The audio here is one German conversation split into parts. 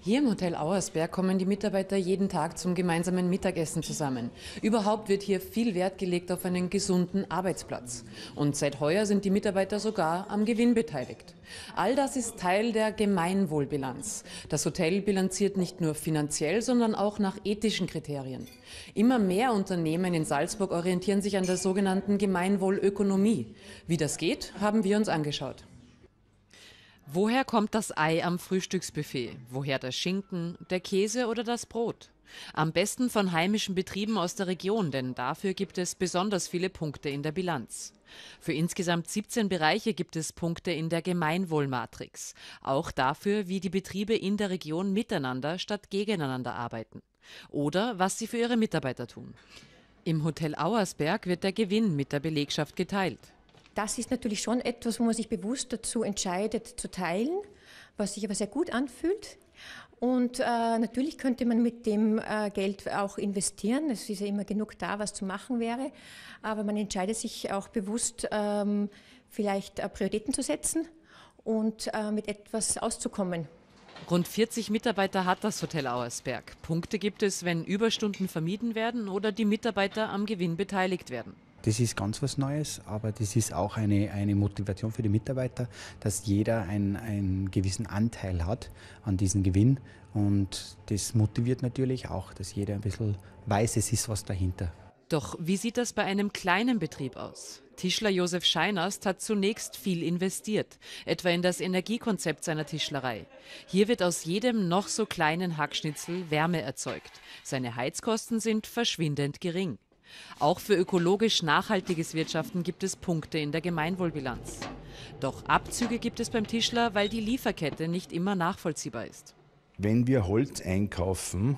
Hier im Hotel Auersberg kommen die Mitarbeiter jeden Tag zum gemeinsamen Mittagessen zusammen. Überhaupt wird hier viel Wert gelegt auf einen gesunden Arbeitsplatz. Und seit heuer sind die Mitarbeiter sogar am Gewinn beteiligt. All das ist Teil der Gemeinwohlbilanz. Das Hotel bilanziert nicht nur finanziell, sondern auch nach ethischen Kriterien. Immer mehr Unternehmen in Salzburg orientieren sich an der sogenannten Gemeinwohlökonomie. Wie das geht, haben wir uns angeschaut. Woher kommt das Ei am Frühstücksbuffet? Woher der Schinken, der Käse oder das Brot? Am besten von heimischen Betrieben aus der Region, denn dafür gibt es besonders viele Punkte in der Bilanz. Für insgesamt 17 Bereiche gibt es Punkte in der Gemeinwohlmatrix, auch dafür, wie die Betriebe in der Region miteinander statt gegeneinander arbeiten oder was sie für ihre Mitarbeiter tun. Im Hotel Auersberg wird der Gewinn mit der Belegschaft geteilt das ist natürlich schon etwas, wo man sich bewusst dazu entscheidet, zu teilen, was sich aber sehr gut anfühlt. Und äh, natürlich könnte man mit dem äh, Geld auch investieren. Es ist ja immer genug da, was zu machen wäre. Aber man entscheidet sich auch bewusst, ähm, vielleicht äh, Prioritäten zu setzen und äh, mit etwas auszukommen. Rund 40 Mitarbeiter hat das Hotel Auersberg. Punkte gibt es, wenn Überstunden vermieden werden oder die Mitarbeiter am Gewinn beteiligt werden. Das ist ganz was Neues, aber das ist auch eine, eine Motivation für die Mitarbeiter, dass jeder ein, einen gewissen Anteil hat an diesem Gewinn. Und das motiviert natürlich auch, dass jeder ein bisschen weiß, es ist was dahinter. Doch wie sieht das bei einem kleinen Betrieb aus? Tischler Josef Scheinast hat zunächst viel investiert, etwa in das Energiekonzept seiner Tischlerei. Hier wird aus jedem noch so kleinen Hackschnitzel Wärme erzeugt. Seine Heizkosten sind verschwindend gering. Auch für ökologisch nachhaltiges Wirtschaften gibt es Punkte in der Gemeinwohlbilanz. Doch Abzüge gibt es beim Tischler, weil die Lieferkette nicht immer nachvollziehbar ist. Wenn wir Holz einkaufen,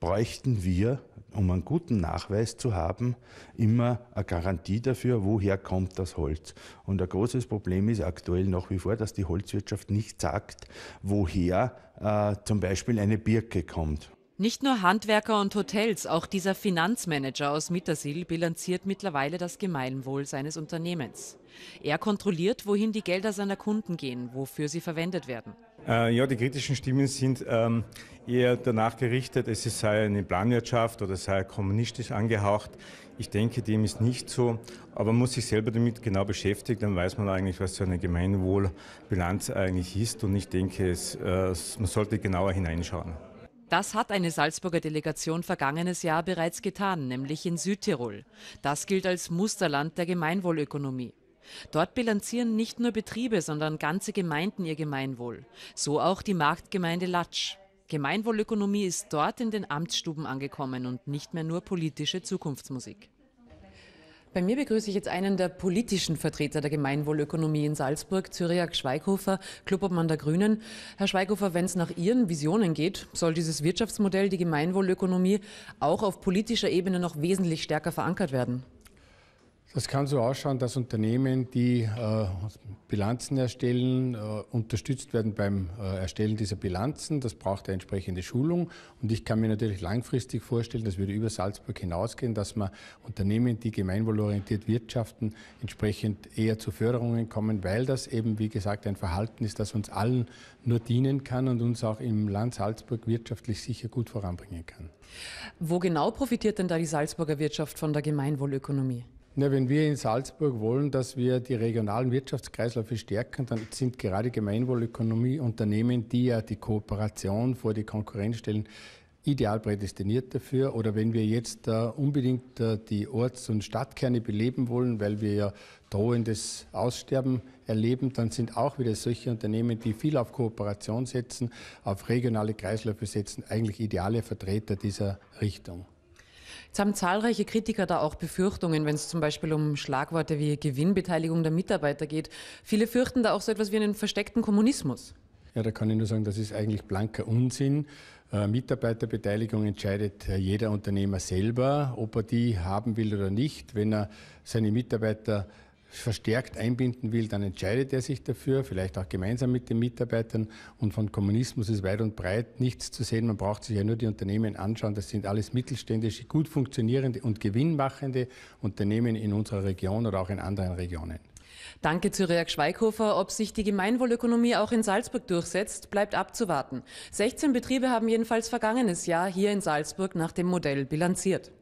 bräuchten wir, um einen guten Nachweis zu haben, immer eine Garantie dafür, woher kommt das Holz. Und ein großes Problem ist aktuell nach wie vor, dass die Holzwirtschaft nicht sagt, woher äh, zum Beispiel eine Birke kommt. Nicht nur Handwerker und Hotels, auch dieser Finanzmanager aus Mittersil bilanziert mittlerweile das Gemeinwohl seines Unternehmens. Er kontrolliert, wohin die Gelder seiner Kunden gehen, wofür sie verwendet werden. Äh, ja, die kritischen Stimmen sind ähm, eher danach gerichtet, es sei eine Planwirtschaft oder es sei kommunistisch angehaucht. Ich denke, dem ist nicht so, aber man muss sich selber damit genau beschäftigen, dann weiß man eigentlich, was so eine Gemeinwohlbilanz eigentlich ist und ich denke, es, äh, man sollte genauer hineinschauen. Das hat eine Salzburger Delegation vergangenes Jahr bereits getan, nämlich in Südtirol. Das gilt als Musterland der Gemeinwohlökonomie. Dort bilanzieren nicht nur Betriebe, sondern ganze Gemeinden ihr Gemeinwohl. So auch die Marktgemeinde Latsch. Gemeinwohlökonomie ist dort in den Amtsstuben angekommen und nicht mehr nur politische Zukunftsmusik. Bei mir begrüße ich jetzt einen der politischen Vertreter der Gemeinwohlökonomie in Salzburg, Zyriak Schweighofer, Clubobmann der Grünen. Herr Schweighofer, wenn es nach Ihren Visionen geht, soll dieses Wirtschaftsmodell, die Gemeinwohlökonomie, auch auf politischer Ebene noch wesentlich stärker verankert werden. Das kann so ausschauen, dass Unternehmen, die äh, Bilanzen erstellen, äh, unterstützt werden beim äh, Erstellen dieser Bilanzen. Das braucht eine entsprechende Schulung. Und ich kann mir natürlich langfristig vorstellen, das würde über Salzburg hinausgehen, dass man Unternehmen, die gemeinwohlorientiert wirtschaften, entsprechend eher zu Förderungen kommen, weil das eben, wie gesagt, ein Verhalten ist, das uns allen nur dienen kann und uns auch im Land Salzburg wirtschaftlich sicher gut voranbringen kann. Wo genau profitiert denn da die Salzburger Wirtschaft von der Gemeinwohlökonomie? Ja, wenn wir in Salzburg wollen, dass wir die regionalen Wirtschaftskreisläufe stärken, dann sind gerade Gemeinwohlökonomie Unternehmen, die ja die Kooperation vor die Konkurrenz stellen, ideal prädestiniert dafür. Oder wenn wir jetzt äh, unbedingt äh, die Orts- und Stadtkerne beleben wollen, weil wir ja drohendes Aussterben erleben, dann sind auch wieder solche Unternehmen, die viel auf Kooperation setzen, auf regionale Kreisläufe setzen, eigentlich ideale Vertreter dieser Richtung. Jetzt haben zahlreiche Kritiker da auch Befürchtungen, wenn es zum Beispiel um Schlagworte wie Gewinnbeteiligung der Mitarbeiter geht. Viele fürchten da auch so etwas wie einen versteckten Kommunismus. Ja, da kann ich nur sagen, das ist eigentlich blanker Unsinn. Äh, Mitarbeiterbeteiligung entscheidet äh, jeder Unternehmer selber, ob er die haben will oder nicht. Wenn er seine Mitarbeiter verstärkt einbinden will, dann entscheidet er sich dafür, vielleicht auch gemeinsam mit den Mitarbeitern. Und von Kommunismus ist weit und breit nichts zu sehen. Man braucht sich ja nur die Unternehmen anschauen. Das sind alles mittelständische, gut funktionierende und gewinnmachende Unternehmen in unserer Region oder auch in anderen Regionen. Danke zu Reak Schweighofer. Ob sich die Gemeinwohlökonomie auch in Salzburg durchsetzt, bleibt abzuwarten. 16 Betriebe haben jedenfalls vergangenes Jahr hier in Salzburg nach dem Modell bilanziert.